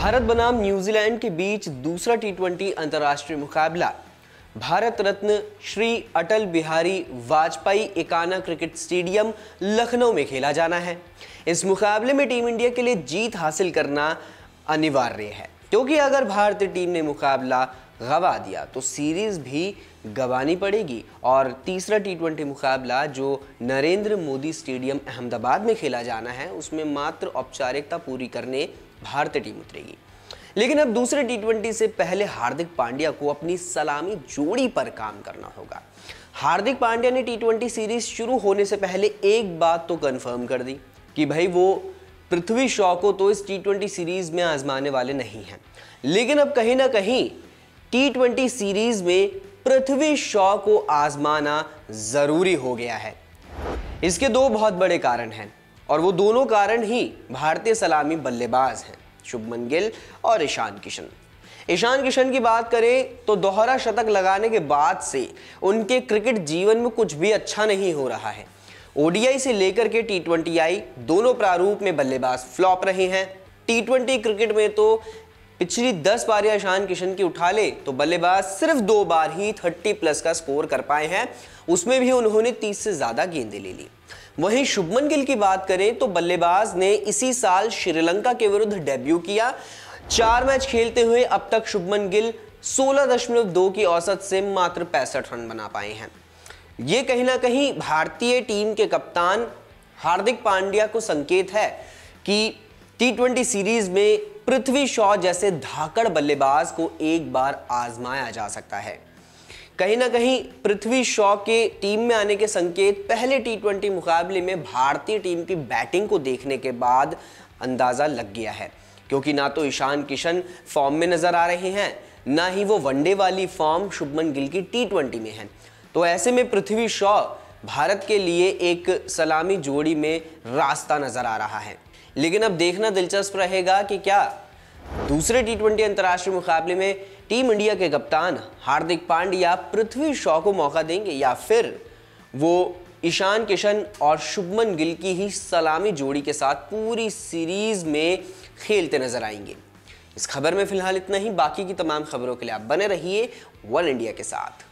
भारत बनाम न्यूजीलैंड के बीच दूसरा टी ट्वेंटी अंतर्राष्ट्रीय मुकाबला भारत रत्न श्री अटल बिहारी वाजपेयी एकाना क्रिकेट स्टेडियम लखनऊ में खेला जाना है इस मुकाबले में टीम इंडिया के लिए जीत हासिल करना अनिवार्य है क्योंकि अगर भारतीय टीम ने मुकाबला गवा दिया तो सीरीज़ भी गवानी पड़ेगी और तीसरा टी ट्वेंटी मुकाबला जो नरेंद्र मोदी स्टेडियम अहमदाबाद में खेला जाना है उसमें मात्र औपचारिकता पूरी करने भारतीय टीम उतरेगी लेकिन अब दूसरे टी ट्वेंटी से पहले हार्दिक पांड्या को अपनी सलामी जोड़ी पर काम करना होगा हार्दिक पांड्या ने टी ट्वेंटी सीरीज शुरू होने से पहले एक बात तो कंफर्म कर दी कि भाई वो पृथ्वी शॉ को तो इस टी ट्वेंटी सीरीज में आजमाने वाले नहीं हैं लेकिन अब कहीं ना कहीं टी सीरीज में पृथ्वी शॉ को आजमाना ज़रूरी हो गया है इसके दो बहुत बड़े कारण हैं और वो दोनों कारण ही भारतीय सलामी बल्लेबाज हैं शुभमन गिल और ईशान किशन ईशान किशन की बात करें तो दोहरा शतक लगाने के बाद से उनके क्रिकेट जीवन में कुछ भी अच्छा नहीं हो रहा है ओडीआई से लेकर के टी ट्वेंटी आई दोनों प्रारूप में बल्लेबाज फ्लॉप रहे हैं टी ट्वेंटी क्रिकेट में तो पिछली दस बार ईशान किशन की उठा ले तो बल्लेबाज सिर्फ दो बार ही थर्टी प्लस का स्कोर कर पाए हैं उसमें भी उन्होंने तीस से ज्यादा गेंदें ले ली वहीं शुभमन गिल की बात करें तो बल्लेबाज ने इसी साल श्रीलंका के विरुद्ध डेब्यू किया चार मैच खेलते हुए अब तक शुभमन गिल 16.2 की औसत से मात्र पैंसठ रन बना पाए हैं ये कहीं ना कहीं भारतीय टीम के कप्तान हार्दिक पांड्या को संकेत है कि टी सीरीज में पृथ्वी शॉ जैसे धाकड़ बल्लेबाज को एक बार आजमाया जा सकता है कहीं ना कहीं पृथ्वी शॉ के टीम में आने के संकेत पहले टी मुकाबले में भारतीय टीम की बैटिंग को देखने के बाद अंदाज़ा लग गया है क्योंकि ना तो ईशान किशन फॉर्म में नज़र आ रहे हैं ना ही वो वनडे वाली फॉर्म शुभमन गिल की टी ट्वेंटी में है तो ऐसे में पृथ्वी शॉ भारत के लिए एक सलामी जोड़ी में रास्ता नज़र आ रहा है लेकिन अब देखना दिलचस्प रहेगा कि क्या दूसरे टी ट्वेंटी अंतर्राष्ट्रीय मुकाबले में टीम इंडिया के कप्तान हार्दिक पांड्या पृथ्वी शॉ को मौका देंगे या फिर वो ईशान किशन और शुभमन गिल की ही सलामी जोड़ी के साथ पूरी सीरीज में खेलते नजर आएंगे इस खबर में फिलहाल इतना ही बाकी की तमाम खबरों के लिए आप बने रहिए वन इंडिया के साथ